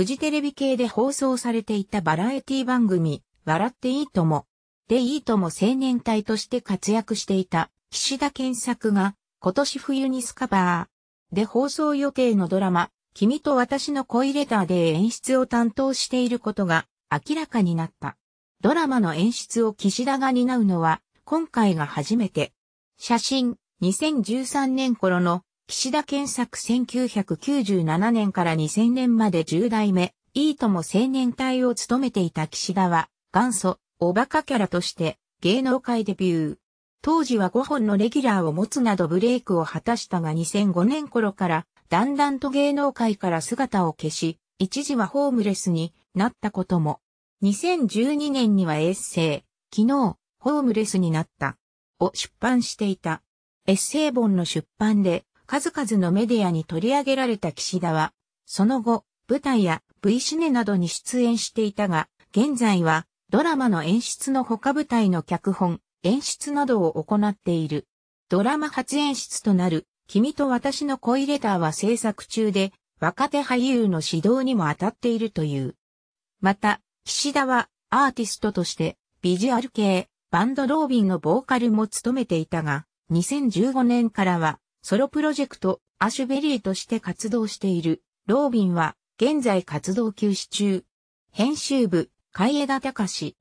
フジテレビ系で放送されていたバラエティ番組、笑っていいとも。でいいとも青年隊として活躍していた岸田健作が今年冬にスカバーで放送予定のドラマ、君と私の恋レターで演出を担当していることが明らかになった。ドラマの演出を岸田が担うのは今回が初めて。写真2013年頃の岸田健作1997年から2000年まで10代目、いいとも青年隊を務めていた岸田は、元祖、おバカキャラとして、芸能界デビュー。当時は5本のレギュラーを持つなどブレイクを果たしたが2005年頃から、だんだんと芸能界から姿を消し、一時はホームレスになったことも。2012年にはエッセイ、昨日、ホームレスになった、を出版していた。エッセイ本の出版で、数々のメディアに取り上げられた岸田は、その後、舞台や V シネなどに出演していたが、現在はドラマの演出の他舞台の脚本、演出などを行っている。ドラマ初演出となる、君と私の恋レターは制作中で、若手俳優の指導にも当たっているという。また、岸田はアーティストとしてビジュアル系、バンドロービンのボーカルも務めていたが、2015年からはソロプロジェクト、アシュベリーとして活動している、ロービンは、現在活動休止中。編集部、海江田隆。